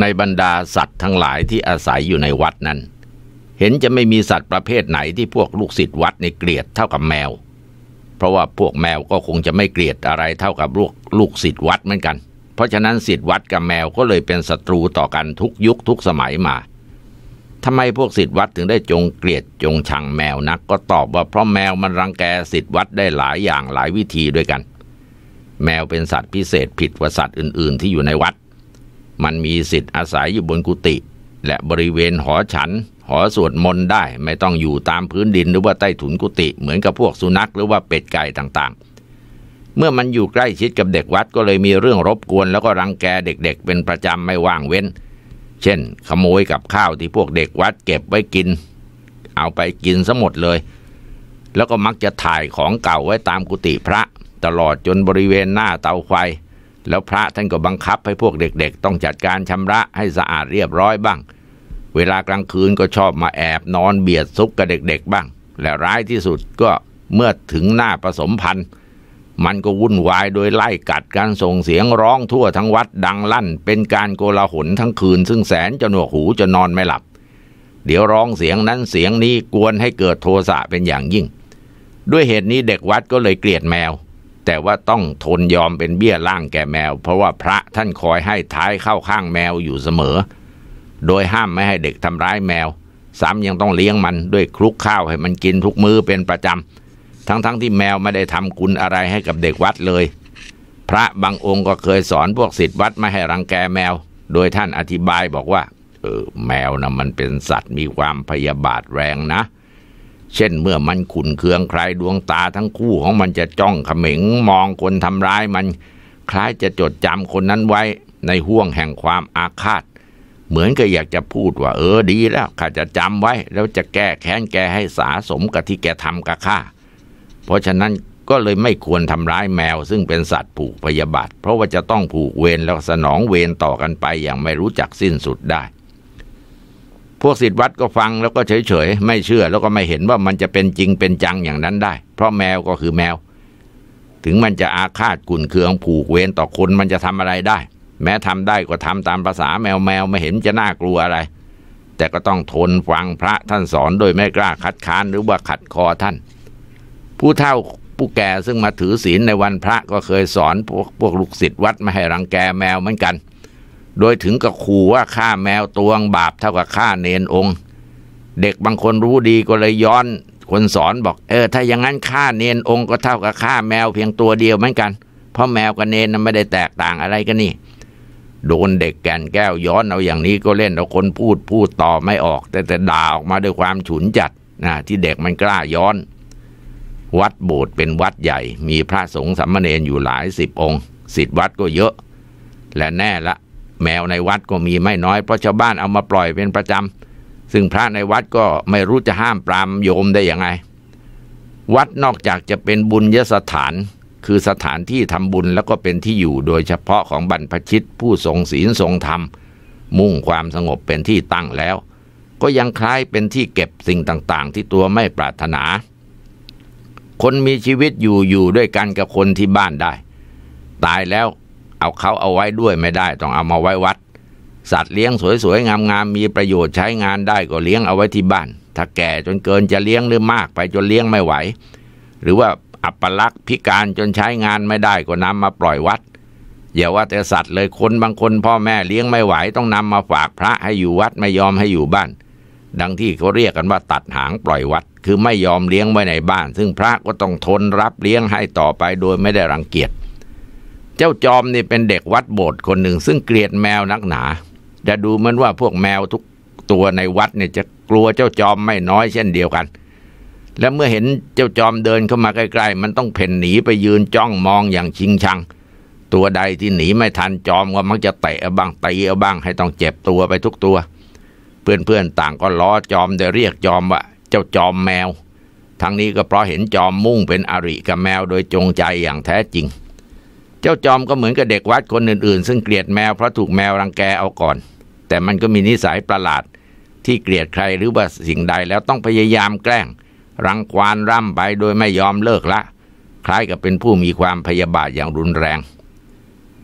ในบรรดาสัตว์ทั้งหลายที่อาศัยอยู่ในวัดนั้น เห็นจะไม่มีสัตว์ประเภทไหนที่พวกลูกศิษย์วัดในเกลียดเท่ากับแมว เพราะว่าพวกแมวก็คงจะไม่เกลียดอะไรเท่ากับลูกลูกศิษย์วัดเหมือนกัน เพราะฉะนั้นศิษย์วัดกับแมวก็เลยเป็นศัตรูต่อกันทุกยุคทุกสมัยมาทำไมพวกศิษย์วัดถึงได้จงเกลียดจงชังแมวนัก ก็ตอบว่าเพราะแมวมันรังแกศิษย์วัดได้หลายอย่างหลายวิธีด้วยกัน แมวเป็นสัตว์พิเศษผิดกว่าสัตว์อื่นๆ ที่อยู่ในวัดมันมีสิทธิ์อาศัยอยู่บนกุฏิและบริเวณหอฉัน หอสวดมนต์ได้ ไม่ต้องอยู่ตามพื้นดินหรือว่าใต้ถุนกุฏิเหมือนกับพวกสุนัขหรือว่าเป็ดไก่ต่างๆ เมื่อมันอยู่ใกล้ชิดกับเด็กวัดก็เลยมีเรื่องรบกวน แล้วก็รังแกเด็กๆ เป็นประจำไม่ว่างเว้น เช่นขโมยกับข้าวที่พวกเด็กวัดเก็บไว้กิน เอาไปกินซะหมดเลย แล้วก็มักจะถ่ายของเก่าไว้ตามกุฏิพระ ตลอดจนบริเวณหน้าเตาไฟแล้วพระท่านก็บังคับให้พวกเด็กๆ ต้องจัดการชำระให้สะอาดเรียบร้อยบ้าง เวลากลางคืนก็ชอบมาแอบนอนเบียดซุกกับเด็กๆบ้าง และร้ายที่สุดก็เมื่อถึงหน้าผสมพันธุ์มันก็วุ่นวายโดยไล่กัดการส่งเสียงร้องทั่วทั้งวัดดังลั่น เป็นการโกลาหลทั้งคืนซึ่งแสนจะหนวกหูจะนอนไม่หลับ เดี๋ยวร้องเสียงนั้นเสียงนี้กวนให้เกิดโทสะเป็นอย่างยิ่ง ด้วยเหตุนี้เด็กวัดก็เลยเกลียดแมวแต่ว่าต้องทนยอมเป็นเบี้ยล่างแก่แมวเพราะว่าพระท่านคอยให้ท้ายเข้าข้างแมวอยู่เสมอ โดยห้ามไม่ให้เด็กทำร้ายแมวสามยังต้องเลี้ยงมันด้วยคลุกข้าวให้มันกินทุกมื้อเป็นประจำ ทั้งๆทที่แมวไม่ได้ทำกุลอะไรให้กับเด็กวัดเลย พระบางองค์ก็เคยสอนพวกศิษย์วัดไม่ให้รังแกแมว โดยท่านอธิบายบอกว่าเออแมวนะมันเป็นสัตว์มีความพยาบาทแรงนะเช่นเมื่อมันขุนเคืองใครดวงตาทั้งคู่ของมันจะจ้องเขม็งมองคนทำร้ายมัน คล้ายจะจดจำคนนั้นไว้ ในห่วงแห่งความอาฆาต เหมือนก็อยากจะพูดว่าเออดีแล้วข้าจะจำไว้ แล้วจะแก้แค้นแกให้สาสมกับที่แกทำกับข้าเพราะฉะนั้นก็เลยไม่ควรทำร้ายแมว ซึ่งเป็นสัตว์ผูกพยาบาทเพราะว่าจะต้องผูกเวรแล้วสนองเวรต่อกันไปอย่างไม่รู้จักสิ้นสุดได้พวกศิษย์วัดก็ฟังแล้วก็เฉยๆไม่เชื่อแล้วก็ไม่เห็นว่ามันจะเป็นจริงเป็นจังอย่างนั้นได้ เพราะแมวก็คือแมว ถึงมันจะอาฆาตกุ่นเคืองผูกเวรต่อคนมันจะทำอะไรได้ แม้ทำได้ก็ทำตามภาษาแมวแมวไม่เห็นจะน่ากลัวอะไร แต่ก็ต้องทนฟังพระท่านสอนโดยไม่กล้า คัดค้านหรือว่าขัดคอท่าน ผู้เฒ่าผู้แก่ซึ่งมาถือศีลในวันพระก็เคยสอน พวกพวกลูกศิษย์วัด ไม่ให้รังแกแมวเหมือนกันโดยถึงกับขู่ว่าฆ่าแมวตวงบาปเท่ากับฆ่าเนนองค์ เด็กบางคนรู้ดีก็เลยย้อน คนสอนบอก เออถ้าอย่างนั้นฆ่าเนนองค์ก็เท่ากับฆ่าแมวเพียงตัวเดียวเหมือนกัน เพราะแมวกับเนนไม่ได้แตกต่างอะไรกันนี่ โดนเด็กแก่นแก้วย้อนเอาอย่างนี้ก็เล่นเอาคนพูดพูดต่อไม่ออก แต่แต่ด่าออกมาด้วยความฉุนจัดนะที่เด็กมันกล้าย้อน วัดโบสถ์เป็นวัดใหญ่ มีพระสงฆ์สามเณรอยู่หลายสิบองค์สิทธิวัดก็เยอะ และแน่ละแมวในวัดก็มีไม่น้อย เพราะชาวบ้านเอามาปล่อยเป็นประจำ ซึ่งพระในวัดก็ไม่รู้จะห้ามปรามโยมได้ยังไง วัดนอกจากจะเป็นบุญยสถานคือสถานที่ทำบุญแล้วก็เป็นที่อยู่โดยเฉพาะของบรรพชิตผู้ทรงศีลทรงธรรม มุ่งความสงบเป็นที่ตั้งแล้ว ก็ยังคล้ายเป็นที่เก็บสิ่งต่างๆ ที่ตัวไม่ปรารถนา คนมีชีวิตอยู่อยู่ด้วยกันกับคนที่บ้านได้ ตายแล้วเอาเขาเอาไว้ด้วยไม่ได้ต้องเอามาไว้วัด สัตว์เลี้ยงสวยๆงามๆมีประโยชน์ใช้งานได้ก็เลี้ยงเอาไว้ที่บ้าน ถ้าแก่จนเกินจะเลี้ยงหรือมากไปจนเลี้ยงไม่ไหว หรือว่าอัปลักษ์พิการจนใช้งานไม่ได้ก็นำมาปล่อยวัดอย่าว่าแต่สัตว์เลยคนบางคนพ่อแม่เลี้ยงไม่ไหว ต้องนำมาฝากพระให้อยู่วัดไม่ยอมให้อยู่บ้าน ดังที่เขาเรียกกันว่าตัดหางปล่อยวัดคือไม่ยอมเลี้ยงไว้ในบ้าน ซึ่งพระก็ต้องทนรับเลี้ยงให้ต่อไปโดยไม่ได้รังเกียจเจ้าจอมนี่เป็นเด็กวัดโบสถ์คนหนึ่งซึ่งเกลียดแมวนักหนาแต่ดูเหมือนว่าพวกแมวทุกตัวในวัดเนี่ยจะกลัวเจ้าจอมไม่น้อยเช่นเดียวกัน และเมื่อเห็นเจ้าจอมเดินเข้ามาใกล้ ๆ มันต้องเพ่นหนีไปยืนจ้องมองอย่างชิงชัง ตัวใดที่หนีไม่ทันจอมก็มักจะเตะบ้างตีบ้างให้ต้องเจ็บตัวไปทุกตัว เพื่อนๆต่างก็ล้อจอมโดยเรียกจอมว่าเจ้าจอมแมว ทั้งนี้ก็เพราะเห็นจอมมุ่งเป็นอริกับแมวโดยจงใจอย่างแท้จริงเจ้าจอมก็เหมือนกับเด็กวัดคนอื่นๆ ซึ่งเกลียดแมวเพราะถูกแมวรังแกเอาก่อน แต่มันก็มีนิสัยประหลาดที่เกลียดใครหรือว่าสิ่งใดแล้วต้องพยายามแกล้ง รังควานร่ำไปโดยไม่ยอมเลิกละคล้ายกับเป็นผู้มีความพยาบาทอย่างรุนแรง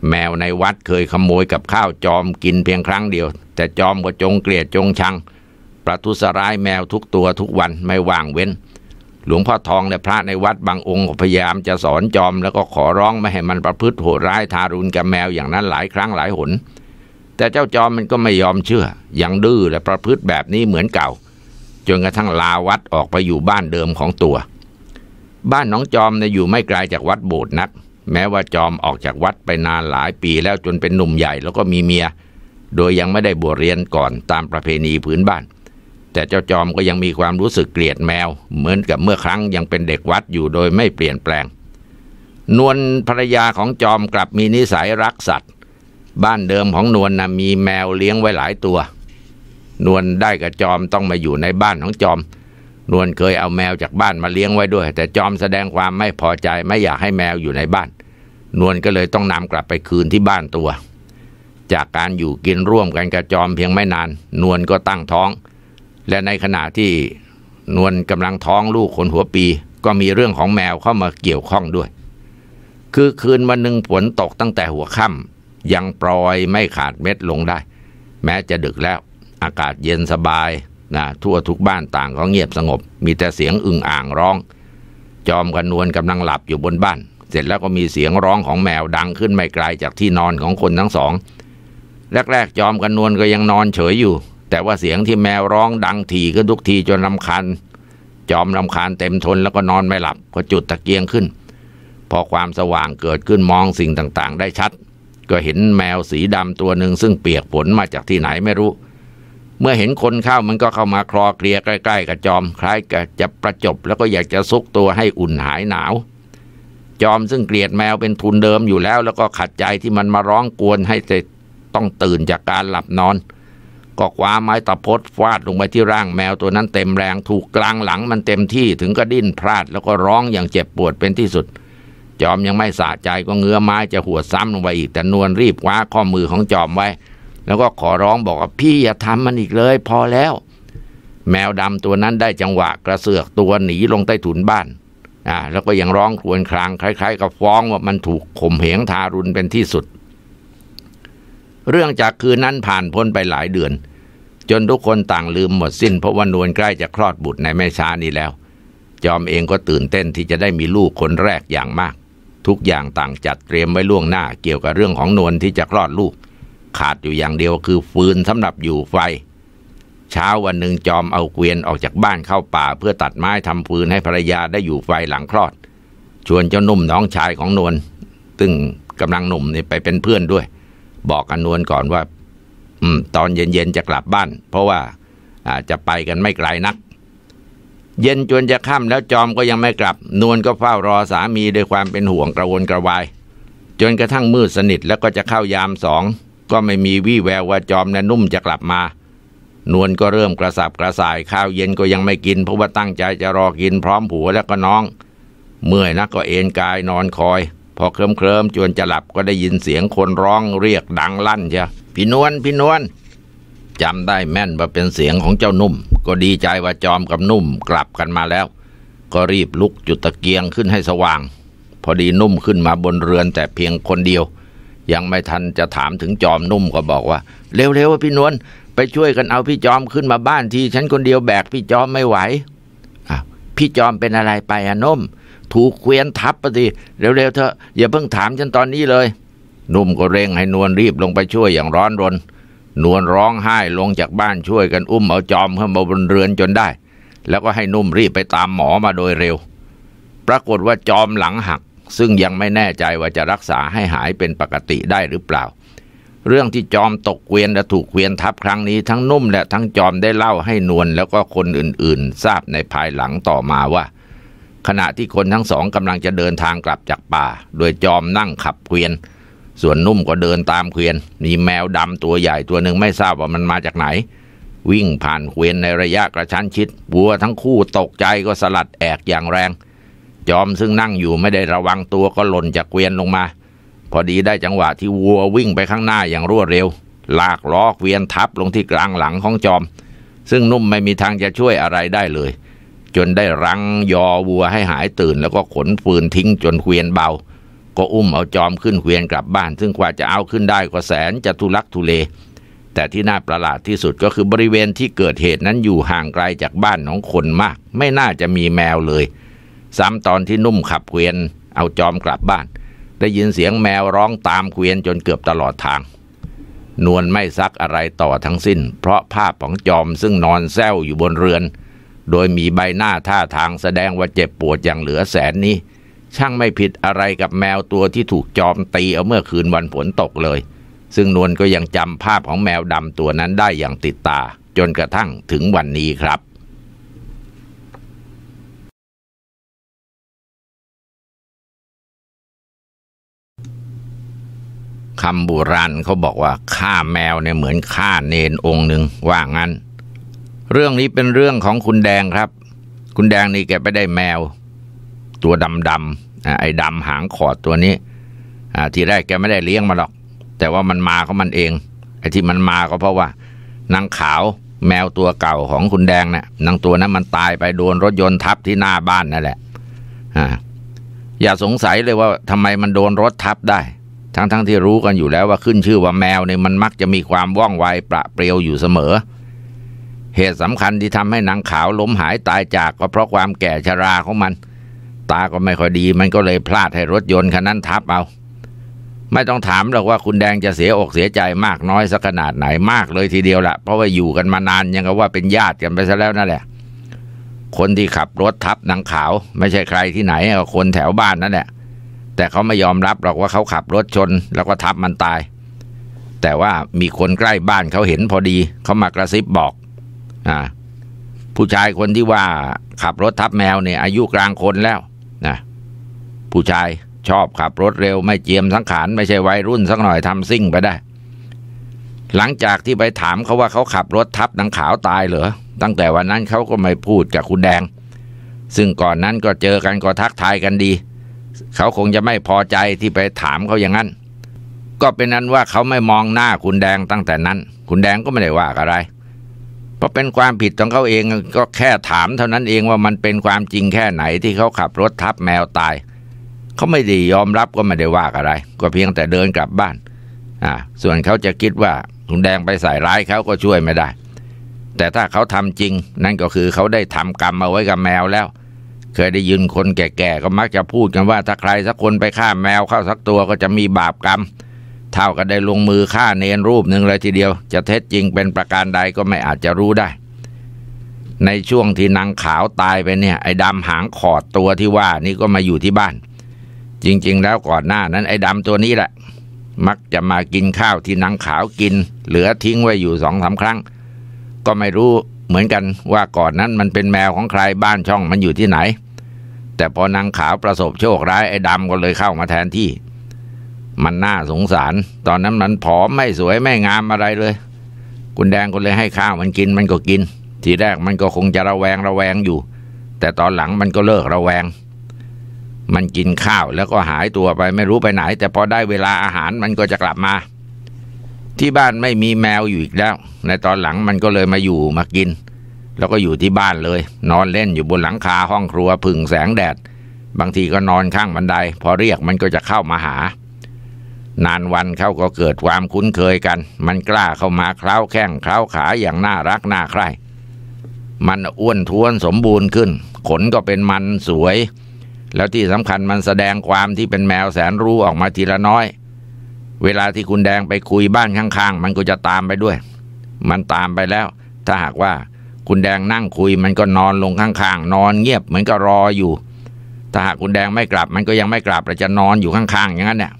แมวในวัดเคยขโมยกับข้าวจอมกินเพียงครั้งเดียว แต่จอมก็จงเกลียดจงชัง ประทุษร้ายแมวทุกตัวทุกวันไม่ว่างเว้นหลวงพ่อทองเนี่ยพระในวัดบางองค์พยายามจะสอนจอมแล้วก็ขอร้องไม่ให้มันประพฤติโหดร้ายทารุณกับแมวอย่างนั้นหลายครั้งหลายหน แต่เจ้าจอมมันก็ไม่ยอมเชื่อยังดื้อและประพฤติแบบนี้เหมือนเก่า จนกระทั่งลาวัดออกไปอยู่บ้านเดิมของตัว บ้านน้องจอมเนี่ยอยู่ไม่ไกลาจากวัดโบสถ์นัก แม้ว่าจอมออกจากวัดไปนานหลายปีแล้วจนเป็นหนุ่มใหญ่แล้วก็มีเมีย โดยยังไม่ได้บวชเรียนก่อนตามประเพณีพื้นบ้านแต่เจ้าจอมก็ยังมีความรู้สึกเกลียดแมว เหมือนกับเมื่อครั้งยังเป็นเด็กวัดอยู่โดยไม่เปลี่ยนแปลง นวลภรรยาของจอมกลับมีนิสัยรักสัตว์ บ้านเดิมของนวลนะมีแมวเลี้ยงไว้หลายตัว นวลได้กับจอมต้องมาอยู่ในบ้านของจอม นวลเคยเอาแมวจากบ้านมาเลี้ยงไว้ด้วย แต่จอมแสดงความไม่พอใจไม่อยากให้แมวอยู่ในบ้าน นวลก็เลยต้องนำกลับไปคืนที่บ้านตัว จากการอยู่กินร่วมกันกับจอมเพียงไม่นาน นวลก็ตั้งท้องและในขณะที่นวลกำลังท้องลูกขนหัวปี ก็มีเรื่องของแมวเข้ามาเกี่ยวข้องด้วย คือคืนวันหนึ่งฝนตกตั้งแต่หัวค่ำยังปลอยไม่ขาดเม็ดลงได้ แม้จะดึกแล้วอากาศเย็นสบายนะทั่วทุกบ้านต่างก็เงียบสงบ มีแต่เสียงอึ่งอ่างร้อง จอมกันนวลกำลังหลับอยู่บนบ้าน เสร็จแล้วก็มีเสียงร้องของแมวดังขึ้นไม่ไกลจากที่นอนของคนทั้งสองแรกๆจอมกันนวลก็ยังนอนเฉยอยู่แต่ว่าเสียงที่แมวร้องดังทีขึ้นทุกทีจนลำคาญจอมลำคาญเต็มทนแล้วก็นอนไม่หลับ ก็จุดตะเกียงขึ้นพอความสว่างเกิดขึ้นมองสิ่งต่างๆ ได้ชัด ก็เห็นแมวสีดำตัวหนึ่งซึ่งเปียกฝนมาจากที่ไหนไม่รู้ เมื่อเห็นคนเข้ามันก็เข้ามาคลอเคลียใกล้ ๆกับจอมคล้ายกับจะประจบแล้วก็อยากจะซุกตัวให้อุ่นหายหนาวจอมซึ่งเกลียดแมวเป็นทุนเดิมอยู่แล้ว แล้วก็ขัดใจที่มันมาร้องกวนให้ต้องตื่นจากการหลับนอนก็คว้าไม้ตะพดฟาดลงไปที่ร่าง แมวตัวนั้นเต็มแรงถูกกลางหลังมันเต็มที่ถึงก็ดิ้นพลาดแล้วก็ร้องอย่างเจ็บปวดเป็นที่สุด จอมยังไม่สะใจก็เงื้อไม้จะหัวซ้ำลงไปอีก แต่นวลรีบคว้าข้อมือของจอมไว้แล้วก็ขอร้องบอกว่าพี่อย่าทำมันอีกเลย พอแล้วแมวดำตัวนั้นได้จังหวะกระเสือกตัวหนีลงใต้ถุนบ้านอ่าแล้วก็ยังร้องครวญครางคล้ายๆ กับฟ้องว่ามันถูกข่มเหงทารุณเป็นที่สุด เรื่องจากคืนนั้นผ่านพ้นไปหลายเดือนจนทุกคนต่างลืมหมดสิ้นเพราะว่านวลใกล้จะคลอดบุตรในไม่ช้านี้แล้ว จอมเองก็ตื่นเต้นที่จะได้มีลูกคนแรกอย่างมาก ทุกอย่างต่างจัดเตรียมไว้ล่วงหน้าเกี่ยวกับเรื่องของนวลที่จะคลอดลูก ขาดอยู่อย่างเดียวคือฟืนสำหรับอยู่ไฟเช้าวันหนึ่งจอมเอาเกวียนออกจากบ้านเข้าป่า เพื่อตัดไม้ทำฟืนให้ภรรยาได้อยู่ไฟหลังคลอด ชวนเจ้านุ่มน้องชายของนวลซึ่งกำลังหนุ่มนี่ไปเป็นเพื่อนด้วย บอกกันนวลก่อนว่าตอนเย็นๆจะกลับบ้าน เพราะว่าจะไปกันไม่ไกลนัก เย็นจนจะค่ำแล้วจอมก็ยังไม่กลับ นวลก็เฝ้ารอสามีด้วยความเป็นห่วงกระวนกระวาย จนกระทั่งมืดสนิท แล้วก็จะเข้ายามสอง ก็ไม่มีวี่แววว่าจอมแนะนุ่มจะกลับมา นวลก็เริ่มกระสับกระส่าย ข้าวเย็นก็ยังไม่กิน เพราะว่าตั้งใจจะรอกินพร้อมผัวแล้วก็น้อง เมื่อยนักก็เอนกายนอนคอยพอเคลิ้มเคลิ้มจนจะหลับก็ได้ยินเสียงคนร้องเรียกดังลั่นเชียพี่นวลพี่นวลจำได้แม่นว่าเป็นเสียงของเจ้านุ่ม ก็ดีใจว่าจอมกับนุ่ม กลับกันมาแล้ว ก็รีบลุกจุดตะเกียงขึ้นให้สว่าง พอดีนุ่มขึ้นมาบนเรือนแต่เพียงคนเดียว ยังไม่ทันจะถามถึงจอมนุ่มก็บอกว่า เร็วๆพี่นวลไปช่วยกันเอาพี่จอมขึ้นมาบ้านที ฉันคนเดียวแบกพี่จอมไม่ไหวพี่จอมเป็นอะไรไปอะนุ่มถูกเกวียนทับปะทีเร็วๆเถอะอย่าเพิ่งถามฉันตอนนี้เลยนุ่มก็เร่งให้นวลรีบลงไปช่วยอย่างร้อนรน นวลร้องไห้ลงจากบ้านช่วยกันอุ้มเอาจอมขึ้นมาบนเรือนจนได้ แล้วก็ให้นุ่มรีบไปตามหมอมาโดยเร็ว ปรากฏว่าจอมหลังหัก ซึ่งยังไม่แน่ใจว่าจะรักษาให้หายเป็นปกติได้หรือเปล่า เรื่องที่จอมตกเกวียนและถูกเกวียนทับครั้งนี้ทั้งนุ่มและทั้งจอมได้เล่าให้นวลแล้วก็คนอื่นๆทราบในภายหลังต่อมาว่า ขณะที่คนทั้งสองกำลังจะเดินทางกลับจากป่า โดยจอมนั่งขับเกวียนส่วนนุ่มก็เดินตามเควียน มีแมวดำตัวใหญ่ตัวหนึ่งไม่ทราบว่ามันมาจากไหน วิ่งผ่านเควียนในระยะกระชั้นชิด วัวทั้งคู่ตกใจก็สลัดแอกอย่างแรง จอมซึ่งนั่งอยู่ไม่ได้ระวังตัวก็หล่นจากเควียนลงมา พอดีได้จังหวะที่วัววิ่งไปข้างหน้าอย่างรวดเร็วลากล้อเควียนทับลงที่กลางหลังของจอม ซึ่งนุ่มไม่มีทางจะช่วยอะไรได้เลย จนได้รังยอวัวให้หายตื่น แล้วก็ขนฟืนทิ้งจนเควียนเบาก็อุ้มเอาจอมขึ้นเกวียนกลับบ้าน ซึ่งกว่าจะเอาขึ้นได้ก็แสนจะทุลักทุเล แต่ที่น่าประหลาดที่สุดก็คือบริเวณที่เกิดเหตุนั้นอยู่ห่างไกลจากบ้านของคนมาก ไม่น่าจะมีแมวเลย ซ้ำตอนที่นุ่มขับเกวียนเอาจอมกลับบ้าน ได้ยินเสียงแมวร้องตามเกวียนจนเกือบตลอดทาง นวลไม่ซักอะไรต่อทั้งสิ้น เพราะภาพของจอมซึ่งนอนแซวอยู่บนเรือน โดยมีใบหน้าท่าทางแสดงว่าเจ็บปวดอย่างเหลือแสนนี้ช่างไม่ผิดอะไรกับแมวตัวที่ถูกจอมตีเอาเมื่อคืนวันฝนตกเลย ซึ่งนวลก็ยังจำภาพของแมวดำตัวนั้นได้อย่างติดตา จนกระทั่งถึงวันนี้ครับคำโบราณเขาบอกว่าฆ่าแมวเนี่ยเหมือนฆ่าเนนองหนึ่งว่างั้น เรื่องนี้เป็นเรื่องของคุณแดงครับ คุณแดงนี่แกไปได้แมวตัวดำดำไอ้ดำหางขอดตัวนี้ทีแรกแกไม่ได้เลี้ยงมาหรอก แต่ว่ามันมาขามันเองไอ้ที่มันมาก็เพราะว่านางขาวแมวตัวเก่าของคุณแดงเนะี่ยนางตัวนั้น มันตายไปโดนรถยนต์ทับที่หน้าบ้านนั่นแหละอย่าสงสัยเลยว่าทำไมมันโดนรถทับได้ ทั้งๆทที่รู้กันอยู่แล้วว่าขึ้นชื่อว่าแมวเนี่ยมันมักจะมีความว่องไวประเปรียวอยู่เสมอ เหตุสำคัญที่ทำให้นางขาวล้มหายตายจาก ก็เพราะความแก่ชราของมันตาก็ไม่ค่อยดี มันก็เลยพลาดให้รถยนต์คันนั้นทับเอา ไม่ต้องถามหรอกว่าคุณแดงจะเสียอกเสียใจมากน้อยสักขนาดไหนมากเลยทีเดียวละเพราะว่าอยู่กันมานานยังกับว่าเป็นญาติกันไปซะแล้วนั่นแหละ คนที่ขับรถทับนางขาว ไม่ใช่ใครที่ไหนก็คนแถวบ้านนั่นแหละแต่เขาไม่ยอมรับหรอกว่าเขาขับรถชน แล้วก็ทับมันตาย แต่ว่ามีคนใกล้บ้านเขาเห็นพอดีเขามากระซิบบอกอ่าผู้ชายคนที่ว่าขับรถทับแมวเนี่ยอายุกลางคนแล้วนะผู้ชายชอบขับรถเร็วไม่เจียมสังขารไม่ใช่วัยรุ่นสักหน่อยทำซิ่งไปได้ หลังจากที่ไปถามเขาว่าเขาขับรถทับนางขาวตายเหรอตั้งแต่วันนั้นเขาก็ไม่พูดกับคุณแดง ซึ่งก่อนนั้นก็เจอกันก็ทักทายกันดี เขาคงจะไม่พอใจที่ไปถามเขาอย่างนั้น ก็เป็นนั้นว่าเขาไม่มองหน้าคุณแดงตั้งแต่นั้น คุณแดงก็ไม่ได้ว่าอะไรพราะเป็นความผิดของเขาเองก็แค่ถามเท่านั้นเองว่ามันเป็นความจริงแค่ไหนที่เขาขับรถทับแมวตาย เขาไม่ได้ยอมรับก็ไม่ได้ว่าอะไร ก็เพียงแต่เดินกลับบ้านอ่าส่วนเขาจะคิดว่าคุณแดงไปใส่ร้ายเขาก็ช่วยไม่ได้ แต่ถ้าเขาทำจริง นั่นก็คือเขาได้ทำกรรมมาไว้กับแมวแล้ว เคยได้ยินคนแก่ๆก็มักจะพูดกันว่าถ้าใครสักคนไปฆ่าแมวเข้าสักตัวก็จะมีบาปกรรมเท่ากับได้ลงมือฆ่าเนนรูปหนึ่งเลยทีเดียว จะเท็จจริงเป็นประการใดก็ไม่อาจจะรู้ได้ ในช่วงที่นางขาวตายไปเนี่ย ไอ้ดำหางขอดตัวที่ว่านี่ก็มาอยู่ที่บ้าน จริง ๆ แล้วก่อนหน้านั้น ไอ้ดำตัวนี้แหละ มักจะมากินข้าวที่นางขาวกิน เหลือทิ้งไว้อยู่สองสาครั้ง ก็ไม่รู้เหมือนกันว่าก่อนนั้นมันเป็นแมวของใครบ้านช่องมันอยู่ที่ไหน แต่พอนางขาวประสบโชคร้ายไอ้ดำก็เลยเข้ามาแทนที่มันน่าสงสาร ตอนนั้นมันผอมไม่สวย ไม่งามอะไรเลย คุณแดง ก็เลยให้ข้าวมันกิน มันก็กิน ทีแรกมันก็คงจะระแวงระแวงอยู่ แต่ตอนหลังมันก็เลิกระแวง มันกินข้าวแล้วก็หายตัวไปไม่รู้ไปไหน แต่พอได้เวลาอาหารมันก็จะกลับมา ที่บ้านไม่มีแมวอยู่อีกแล้ว ในตอนหลังมันก็เลยมาอยู่มากิน แล้วก็อยู่ที่บ้านเลยนอนเล่นอยู่บนหลังคาห้องครัวพึ่งแสงแดด บางทีก็นอนข้างบันได พอเรียกมันก็จะเข้ามาหานานวันเขาก็เกิดความคุ้นเคยกัน มันกล้าเข้ามาเคล้าแข้งเคล้าขาอย่างน่ารักน่าใคร่มันอ้วนท้วนสมบูรณ์ขึ้น ขนก็เป็นมันสวย แล้วที่สำคัญมันแสดงความที่เป็นแมวแสนรู้ออกมาทีละน้อย เวลาที่คุณแดงไปคุยบ้านข้างๆ มันก็จะตามไปด้วย มันตามไปแล้ว ถ้าหากว่าคุณแดงนั่งคุยมันก็นอนลงข้างๆ นอนเงียบเหมือนก็รออยู่ ถ้าหากคุณแดงไม่กลับ มันก็ยังไม่กลับแต่จะนอนอยู่ข้างๆอย่างนั้นเนี่ย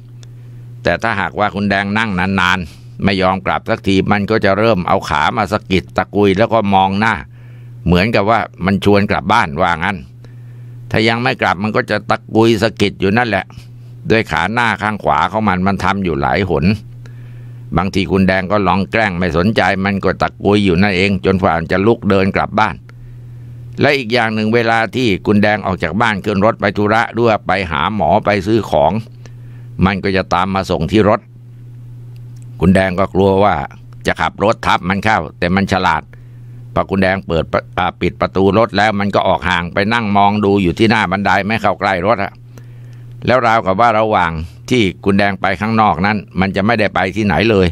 แต่ถ้าหากว่าคุณแดงนั่งนานๆไม่ยอมกลับสักทีมันก็จะเริ่มเอาขามาสะกิดตะกุยแล้วก็มองหน้า เหมือนกับว่ามันชวนกลับบ้านว่างั้น ถ้ายังไม่กลับมันก็จะตะกุยสะกิดอยู่นั่นแหละด้วยขาหน้าข้างขวาเขามันมันทำอยู่หลายหน บางทีคุณแดงก็ลองแกล้งไม่สนใจ มันก็ตะกุยอยู่นั่นเอง จนฝ่านจะลุกเดินกลับบ้าน และอีกอย่างหนึ่งเวลาที่คุณแดงออกจากบ้านขึ้นรถไปธุระด้วยไปหาหมอไปซื้อของมันก็จะตามมาส่งที่รถ คุณแดงก็กลัวว่าจะขับรถทับมันเข้า แต่มันฉลาด พอคุณแดงเปิดปิดประตูรถแล้วมันก็ออกห่างไปนั่งมองดูอยู่ที่หน้าบันไดไม่เข้าใกล้รถอะแล้วราวกับว่าระหว่างที่คุณแดงไปข้างนอกนั้น มันจะไม่ได้ไปที่ไหนเลย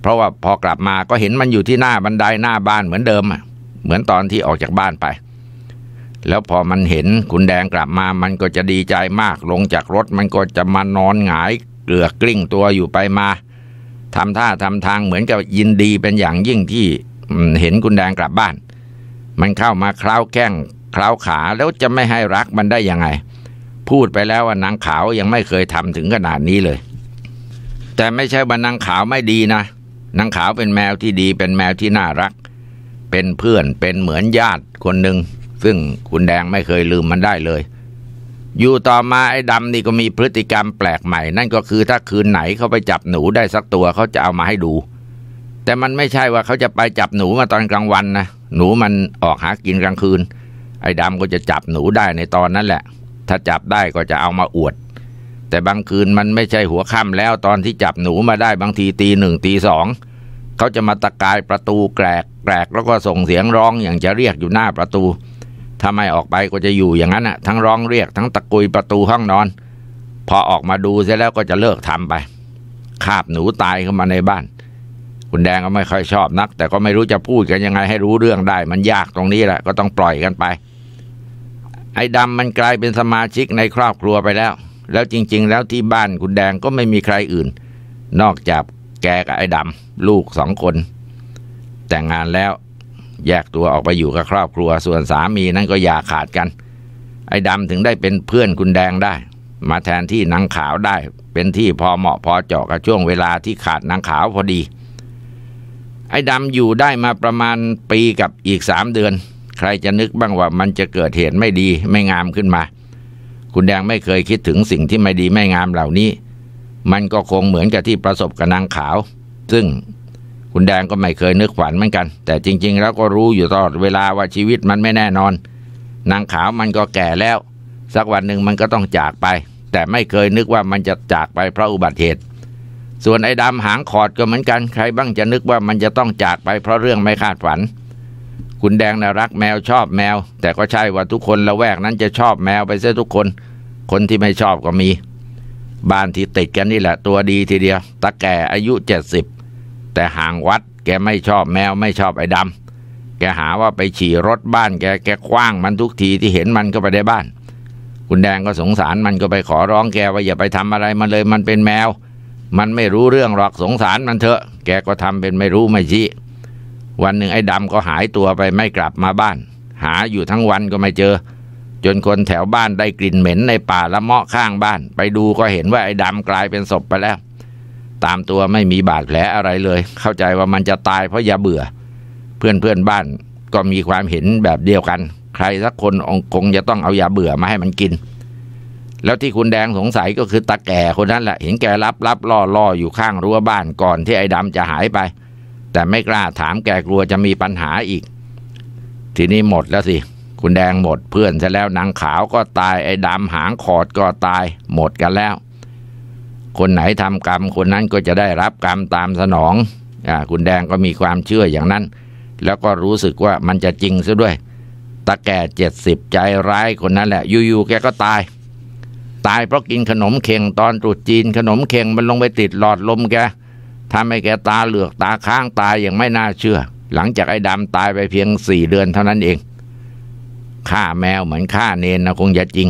เพราะว่าพอกลับมาก็เห็นมันอยู่ที่หน้าบันไดหน้าบ้านเหมือนเดิมอะเหมือนตอนที่ออกจากบ้านไปแล้วพอมันเห็นขุนแดงกลับมา มันก็จะดีใจมาก ลงจากรถมันก็จะมานอนหงายเกลือกกลิ้งตัวอยู่ไปมา ทำท่าทำทางเหมือนกับยินดีเป็นอย่างยิ่งที่เห็นคุณแดงกลับบ้าน มันเข้ามาคล้าวแข้งคล้าวขาแล้วจะไม่ให้รักมันได้ยังไง พูดไปแล้วว่านางขาวยังไม่เคยทำถึงขนาดนี้เลย แต่ไม่ใช่ว่านางขาวไม่ดีนะนางขาวเป็นแมวที่ดี เป็นแมวที่น่ารัก เป็นเพื่อนเป็นเหมือนญาติคนหนึ่งซึ่งคุณแดงไม่เคยลืมมันได้เลย อยู่ต่อมาไอ้ดำนี่ก็มีพฤติกรรมแปลกใหม่ นั่นก็คือถ้าคืนไหนเขาไปจับหนูได้สักตัวเขาจะเอามาให้ดู แต่มันไม่ใช่ว่าเขาจะไปจับหนูมาตอนกลางวันนะ หนูมันออกหากินกลางคืน ไอ้ดำก็จะจับหนูได้ในตอนนั้นแหละ ถ้าจับได้ก็จะเอามาอวด แต่บางคืนมันไม่ใช่หัวค่ำแล้ว ตอนที่จับหนูมาได้บางทีตีหนึ่งตีสอง เขาจะมาตะกายประตูแกรกแกรกแล้วก็ส่งเสียงร้องอย่างจะเรียกอยู่หน้าประตูถ้าไม่ออกไปก็จะอยู่อย่างนั้นอะทั้งร้องเรียกทั้งตะกุยประตูห้องนอนพอออกมาดูเสร็จแล้วก็จะเลิกทำไปคาบหนูตายเข้ามาในบ้าน คุณแดงก็ไม่ค่อยชอบนัก แต่ก็ไม่รู้จะพูดกันยังไงให้รู้เรื่องได้ มันยากตรงนี้แหละก็ต้องปล่อยกันไป ไอ้ดำมันกลายเป็นสมาชิกในครอบครัวไปแล้ว แล้วจริง ๆ แล้วที่บ้านคุณแดงก็ไม่มีใครอื่น นอกจากแกกับไอ้ดำลูกสองคน แต่งงานแล้วแยกตัวออกไปอยู่กับครอบครัวส่วนสามีนั่นก็อย่าขาดกัน ไอ้ดำถึงได้เป็นเพื่อนคุณแดงได้ มาแทนที่นางขาวได้เป็นที่พอเหมาะพอเจาะกับช่วงเวลาที่ขาดนางขาวพอดี ไอ้ดำอยู่ได้มาประมาณปีกับอีกสามเดือน ใครจะนึกบ้างว่ามันจะเกิดเหตุไม่ดีไม่งามขึ้นมา คุณแดงไม่เคยคิดถึงสิ่งที่ไม่ดีไม่งามเหล่านี้ มันก็คงเหมือนกับที่ประสบกับนางขาว ซึ่งคุณแดงก็ไม่เคยนึกฝันเหมือนกัน แต่จริง ๆ แล้วก็รู้อยู่ตลอดเวลาว่าชีวิตมันไม่แน่นอนนางขาวมันก็แก่แล้ว สักวันหนึ่งมันก็ต้องจากไป แต่ไม่เคยนึกว่ามันจะจากไปเพราะอุบัติเหตุ ส่วนไอ้ดำหางขอดก็เหมือนกันใครบ้างจะนึกว่ามันจะต้องจากไปเพราะเรื่องไม่คาดฝันคุณแดงน่ารักแมวชอบแมว แต่ก็ใช่ว่าทุกคนละแวกนั้นจะชอบแมวไปซะทุกคน คนที่ไม่ชอบก็มีบ้านที่ติดกันนี่แหละตัวดีทีเดียวตะแก่อายุเจ็ดสิบแต่ห่างวัดแกไม่ชอบแมวไม่ชอบไอ้ดำ แกหาว่าไปฉี่รถบ้าน แกแกคว้างมันทุกทีที่เห็นมันก็ไปได้บ้านคุณแดงก็สงสารมันก็ไปขอร้องแกว่าอย่าไปทำอะไรมันเลยมันเป็นแมว มันไม่รู้เรื่องหรอกสงสารมันเถอะ แกก็ทำเป็นไม่รู้ไม่ชี้วันหนึ่งไอ้ดำก็หายตัวไปไม่กลับมาบ้าน หาอยู่ทั้งวันก็ไม่เจอ จนคนแถวบ้านได้กลิ่นเหม็นในป่าละเมาะข้างบ้าน ไปดูก็เห็นว่าไอ้ดำกลายเป็นศพไปแล้วตามตัวไม่มีบาดแผลอะไรเลย เข้าใจว่ามันจะตายเพราะยาเบื่อ เพื่อนเพื่อนบ้านก็มีความเห็นแบบเดียวกัน ใครสักคนองคงจะต้องเอายาเบื่อมาให้มันกิน แล้วที่คุณแดงสงสัยก็คือตาแก่คนนั้นแหละ เห็นแกรับรับล่อล่ออยู่ข้างรั้วบ้านก่อน ที่ไอ้ดำจะหายไป แต่ไม่กล้าถามแกกลัวจะมีปัญหาอีก ทีนี้หมดแล้วสิ คุณแดงหมด เพื่อนซะแล้วนางขาวก็ตายไอ้ดำหางขอดก็ตายหมดกันแล้วคนไหนทำกรรมคนนั้นก็จะได้รับกรรมตามสนองอ่าคุณแดงก็มีความเชื่ออย่างนั้น แล้วก็รู้สึกว่ามันจะจริงซะด้วย ตาแก่เจ็ดสิบใจร้ายคนนั้นแหละอยู่ๆแกก็ตาย ตายเพราะกินขนมเค่งตอนตรุษจีนขนมเค่งมันลงไปติดหลอดลมแกทาให้แกตาเหลือกตาค้างตายอย่างไม่น่าเชื่อ หลังจากไอ้ดำตายไปเพียงสี่เดือน เท่านั้นเอง ฆ่าแมวเหมือนฆ่าเนนนะคงจะจริง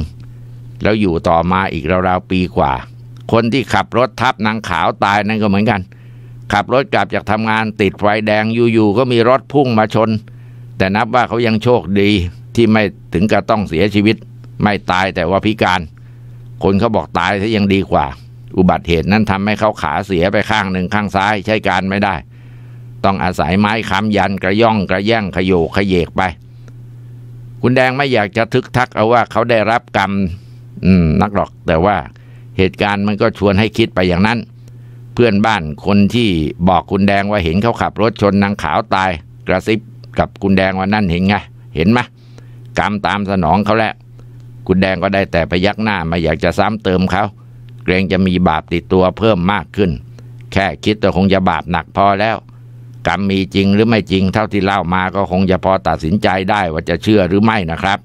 แล้วอยู่ต่อมาอีกราวๆปีกว่าคนที่ขับรถทับนางขาวตายนั่นก็เหมือนกัน ขับรถกลับจากทำงานติดไฟแดงอยู่ๆก็มีรถพุ่งมาชน แต่นับว่าเขายังโชคดีที่ไม่ถึงกับต้องเสียชีวิต ไม่ตายแต่ว่าพิการ คนเขาบอกตายซะยังดีกว่า อุบัติเหตุนั้นทำให้เขาขาเสียไปข้างหนึ่งข้างซ้าย ใช้การไม่ได้ ต้องอาศัยไม้ค้ำยันกระย่องกระแย่งขยโยขยเยกไป คุณแดงไม่อยากจะทึกทัก เอาว่าเขาได้รับกรรมนักหรอกแต่ว่าเหตุการณ์มันก็ชวนให้คิดไปอย่างนั้น เพื่อนบ้านคนที่บอกคุณแดงว่าเห็นเขาขับรถชนนางขาวตายกระซิบ กับคุณแดงว่านั่นเห็นไงเห็นไหมกรรมตามสนองเขาแหละ คุณแดงก็ได้แต่พยักหน้ามาอยากจะซ้ำเติมเขาเกรงจะมีบาปติดตัวเพิ่มมากขึ้น แค่คิดแต่คงจะบาปหนักพอแล้ว กรรมมีจริงหรือไม่จริงเท่าที่เล่ามาก็คงจะพอตัดสินใจได้ว่าจะเชื่อหรือไม่นะครับ